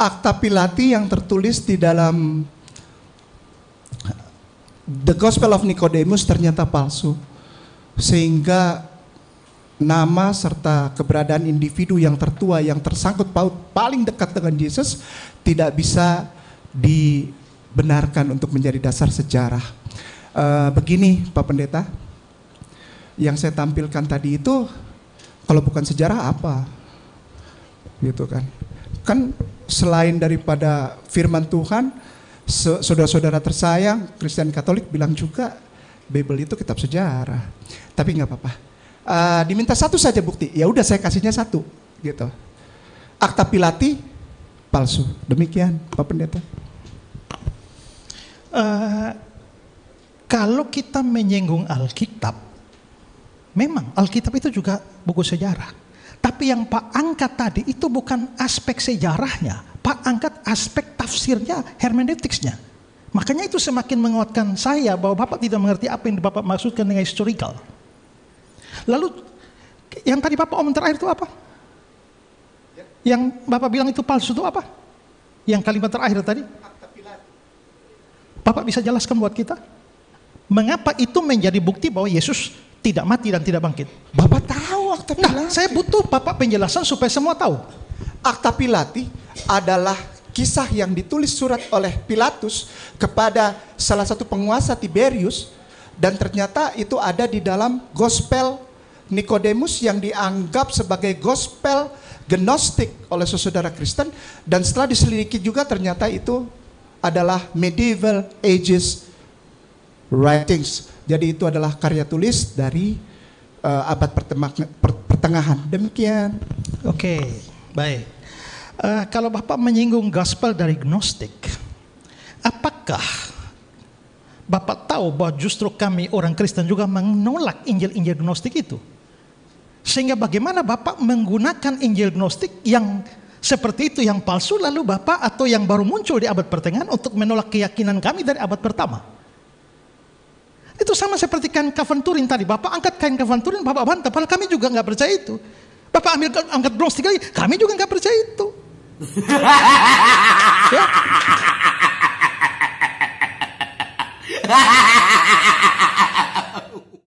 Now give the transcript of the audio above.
akta Pilati yang tertulis di dalam The Gospel of Nicodemus ternyata palsu. Sehingga nama serta keberadaan individu yang tertua yang tersangkut paut paling dekat dengan Yesus tidak bisa dibenarkan untuk menjadi dasar sejarah. E, begini Pak Pendeta, yang saya tampilkan tadi itu kalau bukan sejarah apa? Gitu kan. Kan selain daripada firman Tuhan, saudara-saudara tersayang Kristen Katolik bilang juga Bible itu kitab sejarah. Tapi nggak apa-apa. Uh, diminta satu saja bukti, ya udah saya kasihnya satu, gitu. Akta Pilati palsu. Demikian, Pak Pendeta. Uh, kalau kita menyinggung Alkitab, memang Alkitab itu juga buku sejarah. Tapi yang Pak angkat tadi itu bukan aspek sejarahnya. Pak angkat aspek tafsirnya, hermeneutiknya. Makanya itu semakin menguatkan saya bahwa Bapak tidak mengerti apa yang Bapak maksudkan dengan historical. Lalu yang tadi Bapak omong terakhir itu apa? Yang Bapak bilang itu palsu itu apa? Yang kalimat terakhir tadi? Bapak bisa jelaskan buat kita? Mengapa itu menjadi bukti bahwa Yesus tidak mati dan tidak bangkit? Bapak tahu akta pilati. Nah, saya butuh Bapak penjelasan supaya semua tahu. Akta pilati adalah kisah yang ditulis surat oleh Pilatus kepada salah satu penguasa Tiberius dan ternyata itu ada di dalam gospel Nikodemus yang dianggap sebagai gospel gnostik oleh saudara Kristen dan setelah diselidiki juga ternyata itu adalah medieval ages writings. Jadi itu adalah karya tulis dari uh, abad pertengahan. Demikian. Oke, okay, baik. Uh, kalau Bapak menyinggung gospel dari gnostik, apakah Bapak tahu bahwa justru kami orang Kristen juga menolak Injil-Injil gnostik itu? Sehingga bagaimana Bapak menggunakan Injil gnostik yang seperti itu yang palsu lalu Bapak atau yang baru muncul di abad pertengahan untuk menolak keyakinan kami dari abad pertama? Itu sama seperti kain kafan turin tadi. Bapak angkat kain kafan turin, Bapak bantah. Padahal kami juga nggak percaya itu. Bapak ambil angkat bronze tiga lagi, kami juga nggak percaya itu. ya.